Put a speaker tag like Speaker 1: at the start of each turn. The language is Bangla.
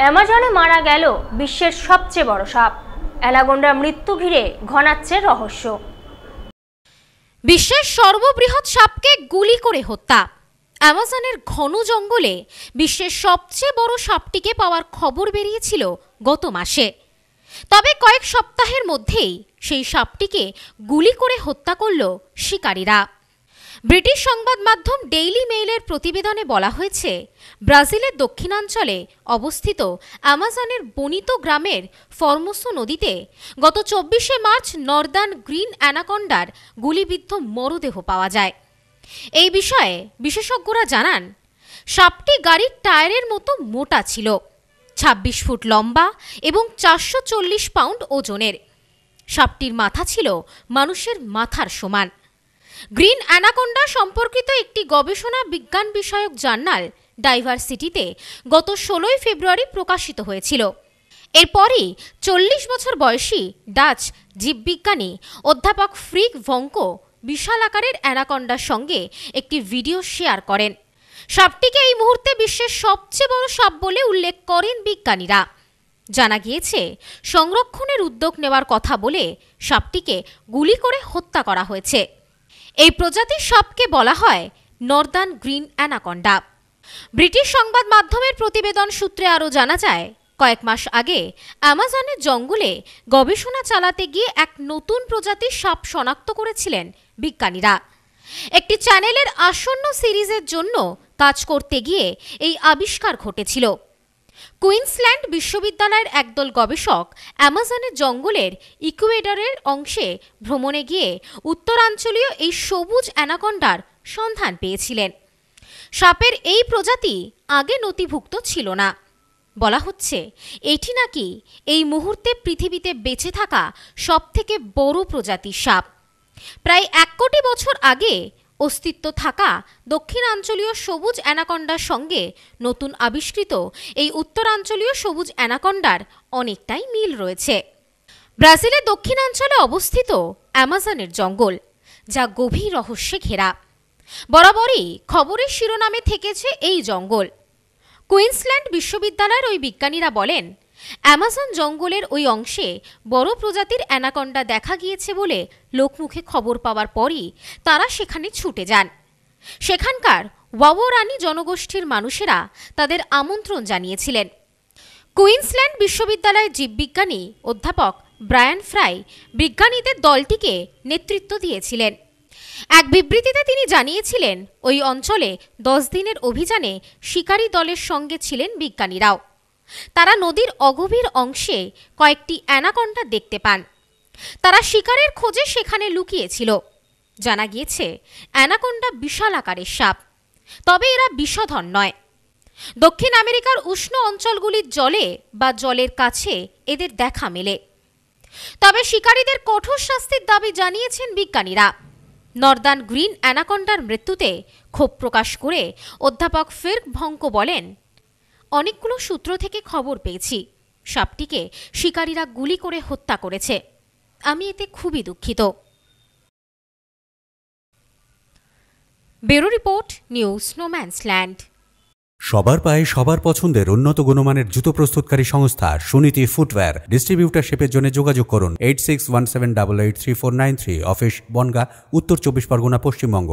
Speaker 1: অ্যামাজনে মারা গেল বিশ্বের সবচেয়ে বড় সাপ অ্যালাগোন্ডা মৃত্যু ঘিরে ঘনাচ্ছে রহস্য বিশ্বের সর্ববৃহৎ সাপকে গুলি করে হত্যা অ্যামাজনের ঘন জঙ্গলে বিশ্বের সবচেয়ে বড় সাপটিকে পাওয়ার খবর বেরিয়েছিল গত মাসে তবে কয়েক সপ্তাহের মধ্যেই সেই সাপটিকে গুলি করে হত্যা করল শিকারীরা ব্রিটিশ সংবাদ মাধ্যম ডেইলি মেইলের প্রতিবেদনে বলা হয়েছে ব্রাজিলের দক্ষিণাঞ্চলে অবস্থিত আমাজনের বনিত গ্রামের ফরমোসো নদীতে গত চব্বিশে মার্চ নর্দার্ন গ্রিন অ্যানাকন্ডার গুলিবিদ্ধ মরদেহ পাওয়া যায় এই বিষয়ে বিশেষজ্ঞরা জানান সাপটি গাড়ির টায়ারের মতো মোটা ছিল ২৬ ফুট লম্বা এবং চারশো পাউন্ড ওজনের সাপটির মাথা ছিল মানুষের মাথার সমান গ্রিন অ্যানাকোন্ডা সম্পর্কিত একটি গবেষণা বিজ্ঞান বিষয়ক জার্নাল ডাইভার্সিটিতে গত ষোলোই ফেব্রুয়ারি প্রকাশিত হয়েছিল এরপরই চল্লিশ বছর বয়সী ডাচ জীববিজ্ঞানী অধ্যাপক ফ্রিক ভঙ্কো বিশাল আকারের অ্যানাকন্ডার সঙ্গে একটি ভিডিও শেয়ার করেন সাপটিকে এই মুহূর্তে বিশ্বের সবচেয়ে বড় সাপ বলে উল্লেখ করেন বিজ্ঞানীরা জানা গিয়েছে সংরক্ষণের উদ্যোগ নেওয়ার কথা বলে সাপটিকে গুলি করে হত্যা করা হয়েছে এই প্রজাতির সাপকে বলা হয় নর্দান গ্রিন অ্যানাকন্ডা ব্রিটিশ সংবাদ মাধ্যমের প্রতিবেদন সূত্রে আরও জানা যায় কয়েক মাস আগে অ্যামাজনের জঙ্গলে গবেষণা চালাতে গিয়ে এক নতুন প্রজাতির সাপ শনাক্ত করেছিলেন বিজ্ঞানীরা একটি চ্যানেলের আসন্ন সিরিজের জন্য কাজ করতে গিয়ে এই আবিষ্কার ঘটেছিল কুইন্সল্যান্ড বিশ্ববিদ্যালয়ের একদল গবেষক অ্যামাজনের জঙ্গলের ইকুয়েডরের অংশে ভ্রমণে গিয়ে উত্তরাঞ্চলীয় এই সবুজ অ্যানাকন্ডার সন্ধান পেয়েছিলেন সাপের এই প্রজাতি আগে নথিভুক্ত ছিল না বলা হচ্ছে এটি নাকি এই মুহূর্তে পৃথিবীতে বেঁচে থাকা সবথেকে বড় প্রজাতির সাপ প্রায় এক কোটি বছর আগে অস্তিত্ব থাকা দক্ষিণাঞ্চলীয় সবুজ অ্যানাকন্ডার সঙ্গে নতুন আবিষ্কৃত এই উত্তরাঞ্চলীয় সবুজ অ্যানাকন্ডার অনেকটাই মিল রয়েছে ব্রাজিলের দক্ষিণাঞ্চলে অবস্থিত অ্যামাজনের জঙ্গল যা গভীর রহস্যে ঘেরা বরাবরই খবরের শিরোনামে থেকেছে এই জঙ্গল কুইন্সল্যান্ড বিশ্ববিদ্যালয়ের ওই বিজ্ঞানীরা বলেন অ্যামাজন জঙ্গলের ওই অংশে বড় প্রজাতির অ্যানাকন্ডা দেখা গিয়েছে বলে লোকমুখে খবর পাওয়ার পরই তারা সেখানে ছুটে যান সেখানকার ওয়াওরানি জনগোষ্ঠীর মানুষেরা তাদের আমন্ত্রণ জানিয়েছিলেন কুইন্সল্যান্ড বিশ্ববিদ্যালয়ের জীববিজ্ঞানী অধ্যাপক ব্রায়ান ফ্রাই বিজ্ঞানীদের দলটিকে নেতৃত্ব দিয়েছিলেন এক বিবৃতিতে তিনি জানিয়েছিলেন ওই অঞ্চলে দশ দিনের অভিযানে শিকারী দলের সঙ্গে ছিলেন বিজ্ঞানীরাও তারা নদীর অগভীর অংশে কয়েকটি অ্যানাকন্ডা দেখতে পান তারা শিকারের খোঁজে সেখানে লুকিয়েছিল জানা গিয়েছে অ্যানাকোন্ডা বিশাল আকারের সাপ তবে এরা বিষধন নয় দক্ষিণ আমেরিকার উষ্ণ অঞ্চলগুলির জলে বা জলের কাছে এদের দেখা মেলে তবে শিকারীদের কঠোর শাস্তির দাবি জানিয়েছেন বিজ্ঞানীরা নর্দান গ্রিন অ্যানাকন্ডার মৃত্যুতে ক্ষোভ প্রকাশ করে অধ্যাপক ফির্ক ভঙ্ক বলেন অনেকগুলো সূত্র থেকে খবর পেয়েছি সাপটিকে শিকারীরা গুলি করে হত্যা করেছে আমি এতে খুবই দুঃখিত bureau report news snowman's land সবার পায়ে সবার পছন্দের উন্নত গুণমানের জুতো প্রস্তুতকারী সংস্থা সুনীতি ফুটওয়্যার ডিস্ট্রিবিউটারশিপের জন্য যোগাযোগ করুন eight six one seven double eight three four nine three office Bongaon Uttar Chabbish Pargana Paschimbanga